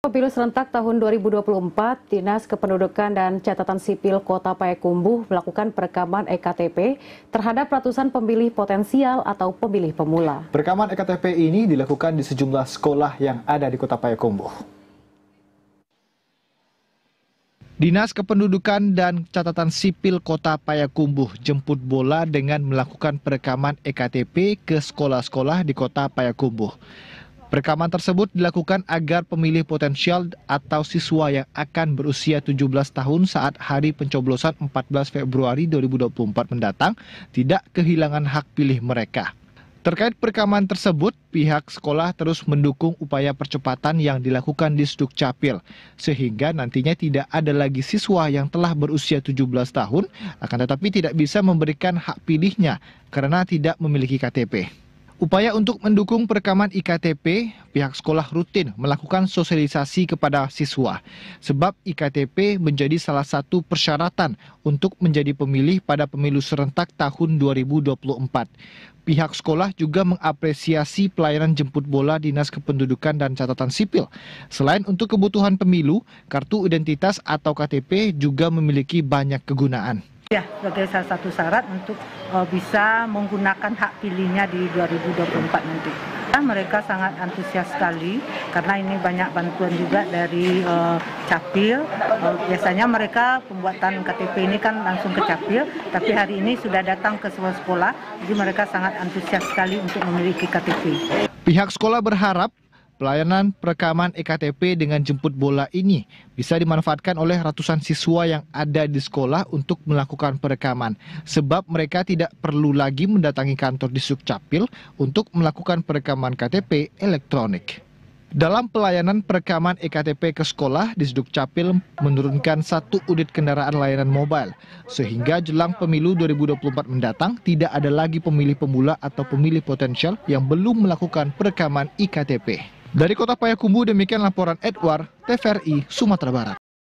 Pemilu serentak tahun 2024, Dinas Kependudukan dan Catatan Sipil Kota Payakumbuh melakukan perekaman EKTP terhadap ratusan pemilih potensial atau pemilih pemula. Perekaman EKTP ini dilakukan di sejumlah sekolah yang ada di Kota Payakumbuh. Dinas Kependudukan dan Catatan Sipil Kota Payakumbuh jemput bola dengan melakukan perekaman EKTP ke sekolah-sekolah di Kota Payakumbuh. Perekaman tersebut dilakukan agar pemilih potensial atau siswa yang akan berusia 17 tahun saat hari pencoblosan 14 Februari 2024 mendatang tidak kehilangan hak pilih mereka. Terkait perekaman tersebut, pihak sekolah terus mendukung upaya percepatan yang dilakukan di capil sehingga nantinya tidak ada lagi siswa yang telah berusia 17 tahun, akan tetapi tidak bisa memberikan hak pilihnya karena tidak memiliki KTP. Upaya untuk mendukung perekaman IKTP, pihak sekolah rutin melakukan sosialisasi kepada siswa. Sebab IKTP menjadi salah satu persyaratan untuk menjadi pemilih pada pemilu serentak tahun 2024. Pihak sekolah juga mengapresiasi pelayanan jemput bola Dinas Kependudukan dan Catatan Sipil. Selain untuk kebutuhan pemilu, kartu identitas atau KTP juga memiliki banyak kegunaan. Ya, sebagai salah satu syarat untuk uh, bisa menggunakan hak pilihnya di 2024 nanti. Ya, mereka sangat antusias sekali karena ini banyak bantuan juga dari uh, capil. Uh, biasanya mereka pembuatan KTP ini kan langsung ke capil, tapi hari ini sudah datang ke sekolah-sekolah, jadi mereka sangat antusias sekali untuk memiliki KTP. Pihak sekolah berharap Pelayanan perekaman EKTP dengan jemput bola ini bisa dimanfaatkan oleh ratusan siswa yang ada di sekolah untuk melakukan perekaman, sebab mereka tidak perlu lagi mendatangi kantor di Sukcapil untuk melakukan perekaman KTP elektronik. Dalam pelayanan perekaman EKTP ke sekolah di subcapil menurunkan satu unit kendaraan layanan mobile, sehingga jelang pemilu 2024 mendatang tidak ada lagi pemilih pemula atau pemilih potensial yang belum melakukan perekaman IKTP. E dari kota Payakumbu demikian laporan Edward, TVRI, Sumatera Barat.